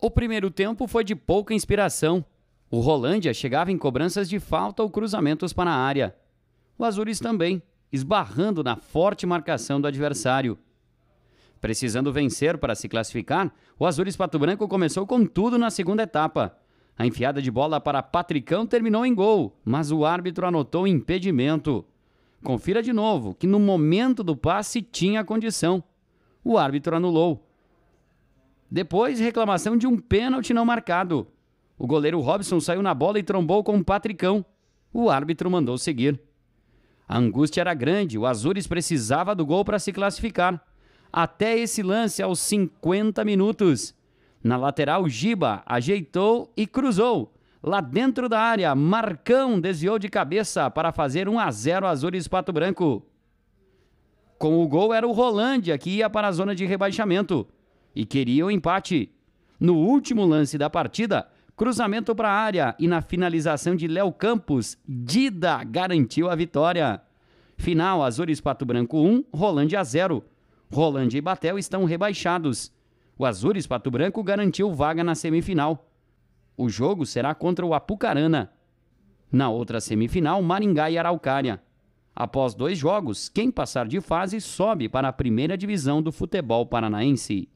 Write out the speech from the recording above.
O primeiro tempo foi de pouca inspiração. O Rolândia chegava em cobranças de falta ou cruzamentos para a área. O Azures também, esbarrando na forte marcação do adversário. Precisando vencer para se classificar, o Azures Pato Branco começou com tudo na segunda etapa. A enfiada de bola para Patricão terminou em gol, mas o árbitro anotou impedimento. Confira de novo que no momento do passe tinha condição. O árbitro anulou. Depois, reclamação de um pênalti não marcado. O goleiro Robson saiu na bola e trombou com o patricão. O árbitro mandou seguir. A angústia era grande, o Azures precisava do gol para se classificar. Até esse lance, aos 50 minutos. Na lateral, Giba ajeitou e cruzou. Lá dentro da área, Marcão desviou de cabeça para fazer 1 a 0 Azures Pato Branco. Com o gol era o Rolândia que ia para a zona de rebaixamento e queria o empate. No último lance da partida, cruzamento para a área e na finalização de Léo Campos, Dida garantiu a vitória. Final: Azores Pato Branco 1, Rolândia 0. Rolândia e Batel estão rebaixados. O Azures Pato Branco garantiu vaga na semifinal. O jogo será contra o Apucarana. Na outra semifinal, Maringá e Araucária. Após dois jogos, quem passar de fase sobe para a primeira divisão do futebol paranaense.